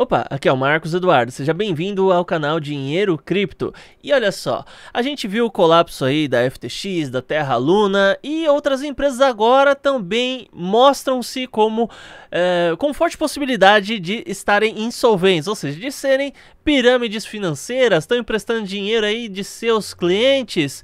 Opa, aqui é o Marcos Eduardo, seja bem-vindo ao canal Dinheiro Cripto. E olha só, a gente viu o colapso aí da FTX, da Terra Luna e outras empresas agora também mostram-se como é, com forte possibilidade de estarem insolventes, ou seja, de serem pirâmides financeiras, estão emprestando dinheiro aí de seus clientes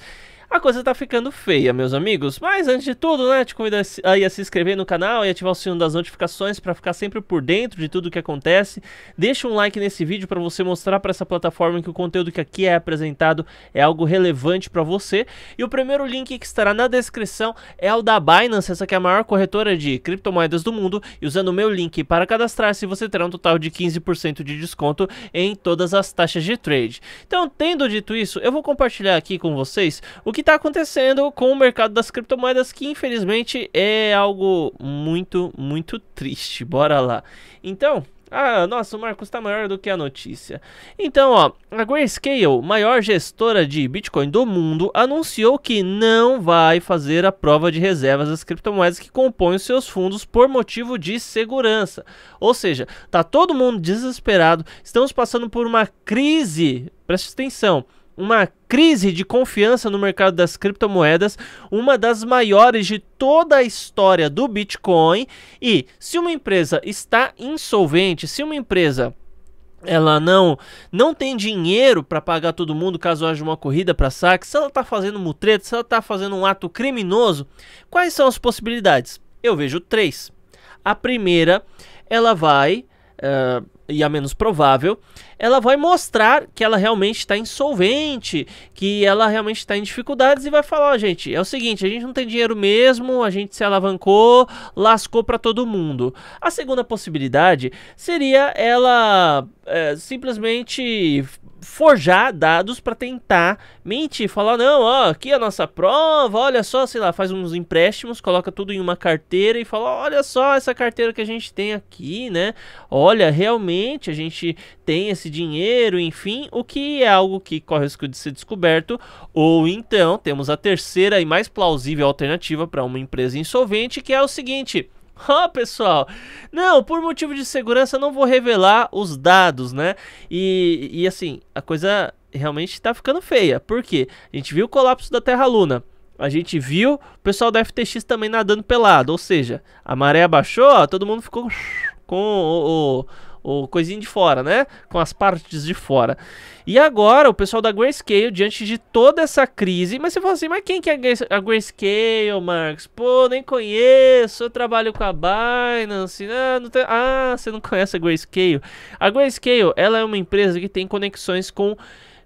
a coisa tá ficando feia, meus amigos. Mas antes de tudo, né, te convido a, a se inscrever no canal e ativar o sino das notificações para ficar sempre por dentro de tudo que acontece. Deixa um like nesse vídeo para você mostrar para essa plataforma que o conteúdo que aqui é apresentado é algo relevante para você. E o primeiro link que estará na descrição é o da Binance, essa que é a maior corretora de criptomoedas do mundo. E usando o meu link para cadastrar-se, você terá um total de 15% de desconto em todas as taxas de trade. Então, tendo dito isso, eu vou compartilhar aqui com vocês o que está acontecendo com o mercado das criptomoedas, que infelizmente é algo muito, muito triste. Bora lá. Então, ah, nossa, o Marcos está maior do que a notícia. Então, ó, a Grayscale, maior gestora de Bitcoin do mundo, anunciou que não vai fazer a prova de reservas das criptomoedas que compõem seus fundos por motivo de segurança. Ou seja, tá todo mundo desesperado, estamos passando por uma crise. Preste atenção uma crise de confiança no mercado das criptomoedas, uma das maiores de toda a história do Bitcoin. E se uma empresa está insolvente, se uma empresa ela não não tem dinheiro para pagar todo mundo caso haja uma corrida para saque, se ela está fazendo mutreta, se ela está fazendo um ato criminoso, quais são as possibilidades? Eu vejo três. A primeira, ela vai uh, e a menos provável, ela vai mostrar que ela realmente está insolvente, que ela realmente está em dificuldades e vai falar, oh, gente, é o seguinte, a gente não tem dinheiro mesmo, a gente se alavancou, lascou para todo mundo. A segunda possibilidade seria ela é, simplesmente forjar dados para tentar mentir, falar não, ó, aqui é a nossa prova, olha só, sei lá, faz uns empréstimos, coloca tudo em uma carteira e fala, olha só essa carteira que a gente tem aqui, né? Olha, realmente realmente a gente tem esse dinheiro, enfim, o que é algo que corre o risco de ser descoberto, ou então temos a terceira e mais plausível alternativa para uma empresa insolvente, que é o seguinte: Ó, oh, pessoal, não, por motivo de segurança não vou revelar os dados, né? E, e assim, a coisa realmente tá ficando feia. Por quê? A gente viu o colapso da Terra-Luna. A gente viu o pessoal da FTX também nadando pelado. Ou seja, a maré abaixou, ó, todo mundo ficou com o, o o coisinho de fora, né? Com as partes de fora. E agora o pessoal da Grayscale, diante de toda essa crise, mas você fala assim, mas quem que é a Grayscale, Marcos? Pô, nem conheço, eu trabalho com a Binance, ah, não tem... ah você não conhece a Grayscale. A Grayscale, ela é uma empresa que tem conexões com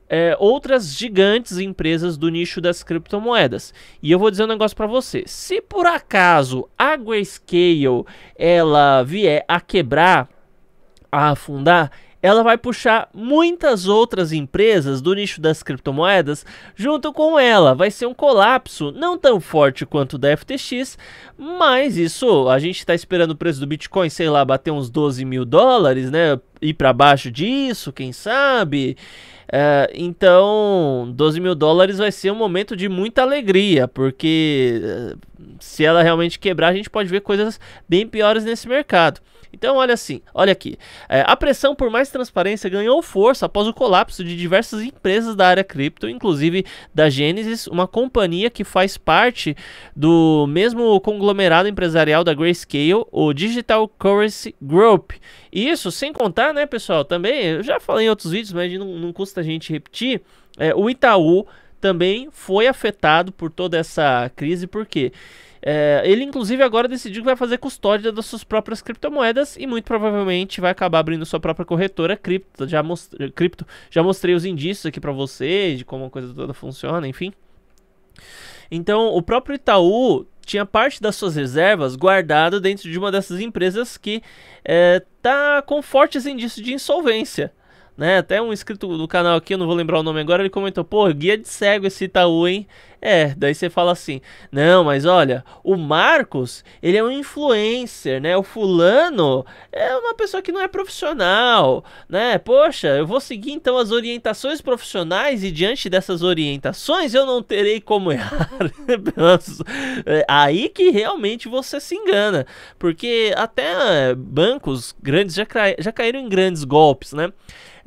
é, outras gigantes empresas do nicho das criptomoedas. E eu vou dizer um negócio para você. Se por acaso a Grayscale ela vier a quebrar, a afundar, ela vai puxar muitas outras empresas do nicho das criptomoedas junto com ela. Vai ser um colapso, não tão forte quanto o da FTX, mas isso a gente está esperando o preço do Bitcoin, sei lá, bater uns 12 mil dólares, né? Ir para baixo disso, quem sabe? É, então, 12 mil dólares vai ser um momento de muita alegria, porque eh, se ela realmente quebrar, a gente pode ver coisas bem piores nesse mercado. Então, olha assim, olha aqui. É, a pressão por mais transparência ganhou força após o colapso de diversas empresas da área cripto, inclusive da Genesis, uma companhia que faz parte do mesmo conglomerado empresarial da Grayscale, o Digital Currency Group. E isso sem contar, né, pessoal, também, eu já falei em outros vídeos, mas não, não custa a gente repetir, é, o Itaú também foi afetado por toda essa crise, porque quê? É, ele, inclusive, agora decidiu que vai fazer custódia das suas próprias criptomoedas e muito provavelmente vai acabar abrindo sua própria corretora cripto. Já, most... cripto, já mostrei os indícios aqui para vocês de como a coisa toda funciona, enfim. Então, o próprio Itaú tinha parte das suas reservas guardado dentro de uma dessas empresas que está é, com fortes indícios de insolvência. Né? Até um inscrito do canal aqui, eu não vou lembrar o nome agora, ele comentou: pô, guia de cego esse Itaú, hein? É, daí você fala assim: "Não, mas olha, o Marcos, ele é um influencer, né? O fulano é uma pessoa que não é profissional, né? Poxa, eu vou seguir então as orientações profissionais e diante dessas orientações eu não terei como errar". É, aí que realmente você se engana, porque até é, bancos grandes já, já caíram em grandes golpes, né?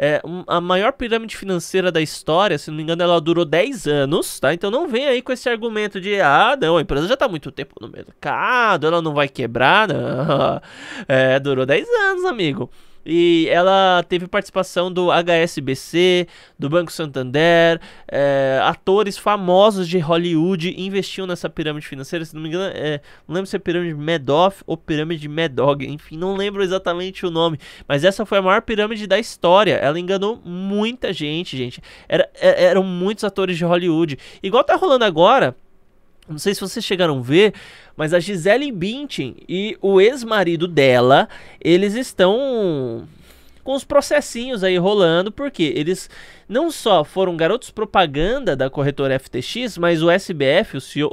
É, a maior pirâmide financeira da história, se não me engano, ela durou 10 anos, tá? Então não vem vem aí com esse argumento de ah, não, a empresa já está há muito tempo no mercado, ela não vai quebrar. Não. É, durou 10 anos, amigo. E ela teve participação do HSBC, do Banco Santander, é, atores famosos de Hollywood investiam nessa pirâmide financeira. Se não me engano, é, não lembro se é pirâmide Madoff ou pirâmide Madog, enfim, não lembro exatamente o nome. Mas essa foi a maior pirâmide da história. Ela enganou muita gente, gente. Era, é, eram muitos atores de Hollywood. Igual tá rolando agora. Não sei se vocês chegaram a ver, mas a Gisele Bündchen e o ex-marido dela, eles estão com os processinhos aí rolando, porque eles não só foram garotos propaganda da corretora FTX, mas o SBF, o CEO,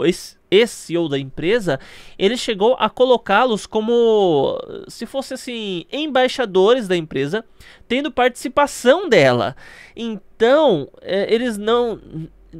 ceo da empresa, ele chegou a colocá-los como se fossem assim, embaixadores da empresa, tendo participação dela. Então, eh, eles não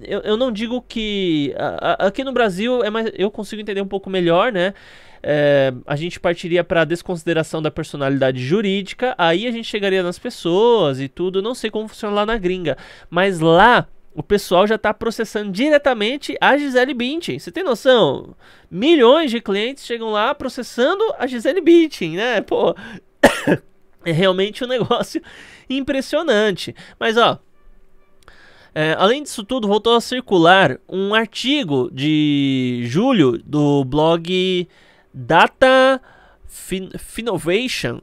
eu, eu não digo que. A, a, aqui no Brasil é mais, eu consigo entender um pouco melhor, né? É, a gente partiria para desconsideração da personalidade jurídica, aí a gente chegaria nas pessoas e tudo. Não sei como funciona lá na gringa, mas lá o pessoal já está processando diretamente a Gisele Bündchen. Você tem noção? Milhões de clientes chegam lá processando a Gisele Bündchen, né? Pô, é realmente um negócio impressionante. Mas ó, é, além disso tudo, voltou a circular um artigo de julho do blog Data Finovation,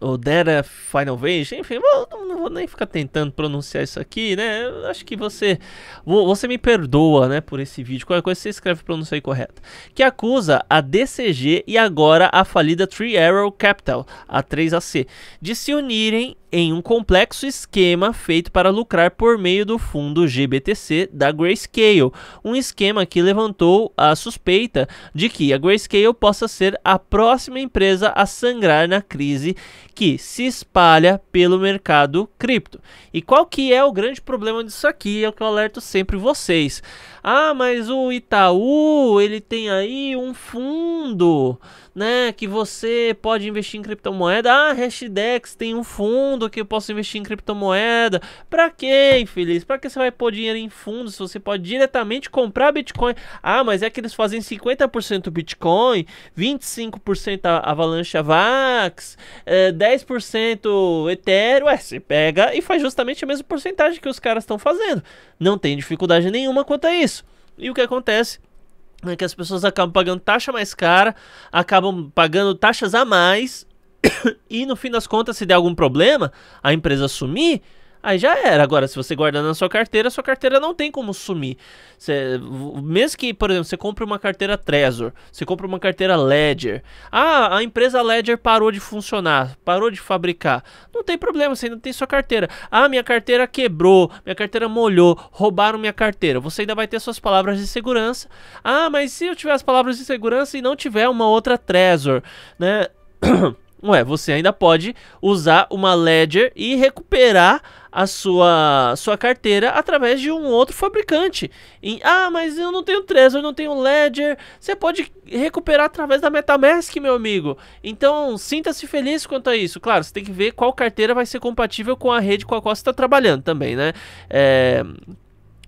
ou Data Finovation, enfim, não, não vou nem ficar tentando pronunciar isso aqui, né? Eu acho que você você me perdoa, né, por esse vídeo. Qualquer coisa você escreve pronúncia aí correta. Que acusa a DCG e agora a falida Three Arrow Capital, a 3AC, de se unirem em um complexo esquema feito para lucrar por meio do fundo GBTC da Grayscale, um esquema que levantou a suspeita de que a Grayscale possa ser a próxima empresa a sangrar na crise que se espalha pelo mercado cripto. E qual que é o grande problema disso aqui? É o que eu alerto sempre vocês. Ah, mas o Itaú, ele tem aí um fundo né, que você pode investir em criptomoeda. Ah, Hashdex tem um fundo que eu posso investir em criptomoeda. Para que, infeliz? Para que você vai pôr dinheiro em fundos se você pode diretamente comprar Bitcoin? Ah, mas é que eles fazem 50% Bitcoin, 25% Avalanche Avax, é, 10% Ethereum. Ué, você pega e faz justamente a mesma porcentagem que os caras estão fazendo. Não tem dificuldade nenhuma quanto a isso. E o que acontece? né, que as pessoas acabam pagando taxa mais cara, acabam pagando taxas a mais, e no fim das contas, se der algum problema, a empresa sumir. Aí já era. Agora, se você guarda na sua carteira, sua carteira não tem como sumir. mesmo que, por exemplo, você compre uma carteira Trezor, você compra uma carteira Ledger. Ah, a empresa Ledger parou de funcionar, parou de fabricar. Não tem problema, você ainda tem sua carteira. Ah, minha carteira quebrou, minha carteira molhou, roubaram minha carteira. Você ainda vai ter suas palavras de segurança. Ah, mas se eu tiver as palavras de segurança e não tiver uma outra Trezor, né? Ué, você ainda pode usar uma Ledger e recuperar a sua, sua carteira através de um outro fabricante. E, ah, mas eu não tenho Trezor, eu não tenho Ledger. Você pode recuperar através da MetaMask, meu amigo. Então, sinta-se feliz quanto a isso. Claro, você tem que ver qual carteira vai ser compatível com a rede com a qual você está trabalhando também, né? É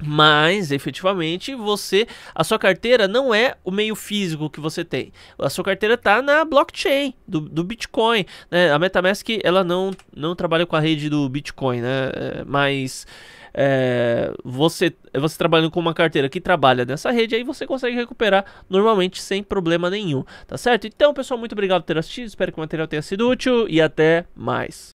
mas, efetivamente, você, a sua carteira não é o meio físico que você tem. A sua carteira está na blockchain do, do Bitcoin. Né? A MetaMask ela não, não trabalha com a rede do Bitcoin, né? É, mas é, você, você trabalhando com uma carteira que trabalha nessa rede, aí você consegue recuperar normalmente sem problema nenhum, tá certo? Então, pessoal, muito obrigado por ter assistido, espero que o material tenha sido útil e até mais.